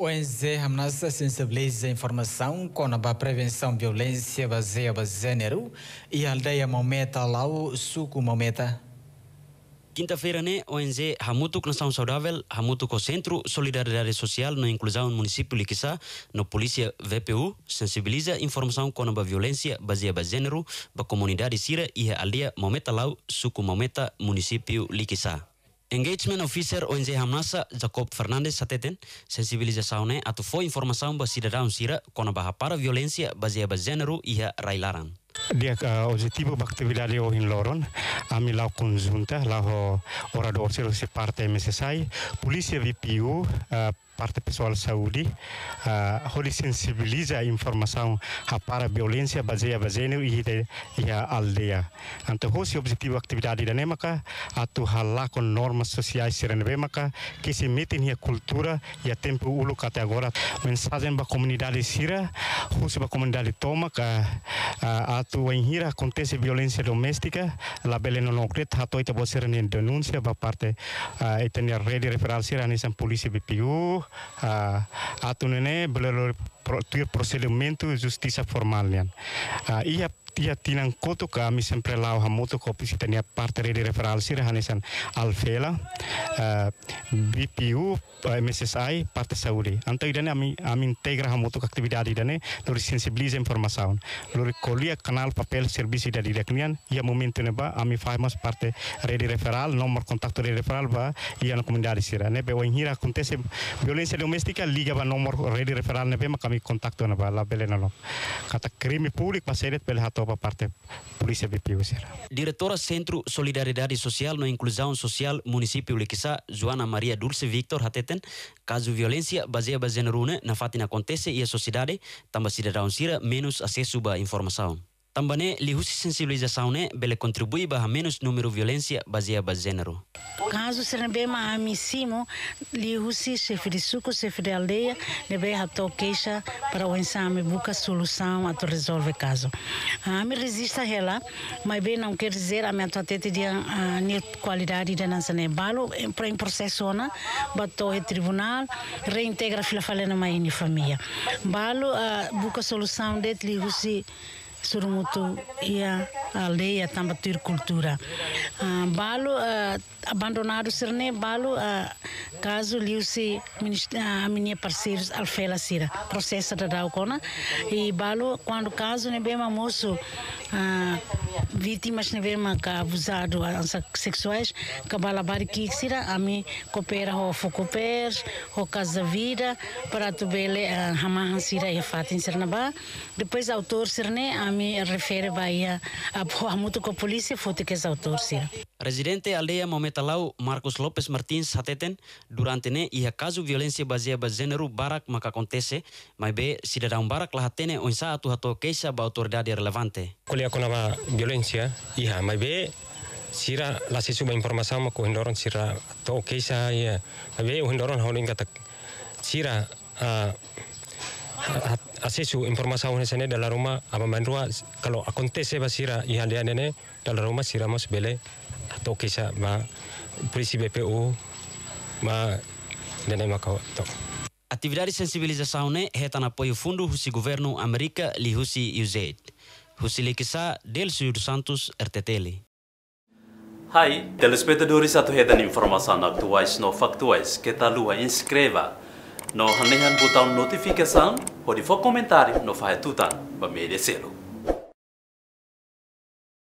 ONZ Amnasa sensibiliza a informação com a prevenção violência baseada em gênero e aldeia Mometa Lau Suco Mometa. Quinta-feira, né, ONG Hamutuk Nação Saudável, Ramuto o Centro Solidariedade Social na Inclusão no Município Liquiçá, no Polícia VPU, sensibiliza informação com a violência baseada em gênero, a comunidade Sira e a aldeia Mometa Lau, Suco Mometa, Município Liquiçá. Engagement Officer ONG Hamnasa Jacob Fernandes Sateten sensibilização atu foi informação ba cidadão sira kona barra para violência baseada gênero e railaran. dia uh, eh, objetivo ba actividade o in loron ami la conjunta la orador se parte MSSI polícia ya VPU uh, eh, parte pessoal saúde, uh, ele sensibiliza a informação para a violência baseada no e, e a aldeia. Então, o objetivo da atividade da NEMACA é com normas sociais da que se metem na cultura e a tempo ulo até agora. Mensagem para a comunidade sira, para a comunidade toma que ah, a tua enhira acontece violência doméstica, lá bele não concreta, a tua denúncia para parte, ah, a rede referal sira, a polícia BPU, uh, ah, atunene belalui procedimento justiça formal yan. Uh, ah, iya tiatinan kotoka mi sempre lau hamoto kopi si tania partere di referalsi rahanesan alfela eh, BPU eh, MSSI parte saudi anto idane ami ami integra hamoto aktividade idane lori sensibiliza informação lori colia kanal papel servisi dari direção ia momento neba ami famas parte rede referal nomor contacto rede referal ba ia na comunidade sira nebe o inhira acontece violência domestika liga ba número rede referal nebe ma kami contacto neba la belenalo kata crime publik pa seret pele hato nova parte Polícia BPU Diretora Centro Solidariedade Social na Inclusão Social Município Liquiçá, Joana Maria Dulce Victor Hateten, caso violência baseada se na fatina acontece e a sociedade, também cidadão Cira, menos acesso à informação tambane lihusi ne bele contribui para menos número violência baseada ba gênero caso serembe mahamisimu lihusi chefe de suco chefe de aldeia lebe hato queixa para o ensame buscar solução a resolver caso a ah, me resista ela mas bem não quer dizer a minha tete de ah, a qualidade da nossa nebalo para em processo na bato e tribunal reintegra fila falena mais família balo ah, busca solução de lihusi surumutu ia a lei a tamba tir cultura uh, balu uh, abandonado serne balu uh, caso liu-se a minha parceiros alfela sira processo da daucona e balu quando caso ne bema moço vítimas ne bema ka abusado sexuais ka balabari ki sira a mim coopera o focoper o casa vida para tu bele hamahan sira e fatin ba depois autor serne a me refere bahia apo amutu ko polisi foto que sa autorcia. Residente aldeia Mometalau Marcos Lopes Martins hateten durante ne ia caso violência baseada gênero barak maka acontece, mas be cidadão barak lá hatene onsa atu hato queixa ba autoridade relevante. Kulia konama violência, ia mas be sira la sesu ba informação ko hindoron sira to queixa ia, mas be hendoron holinga tak sira uh, ah, asisu informasaune sene apa main abambanrua kalau acontece basira dalam rumah sih siramos bele atau kisah ma polisi BPU ma nene makao to Atividade de sensibilização né retan apoio fundo husi governo Amerika li husi UZ. Husi likisa Delcio dos Santos RTTL. Hai, telespectadores heta hetan informação atuais no factuais kita talua inscreva no hanehan botão notificação pode for comentário não faz tudo bem merecendo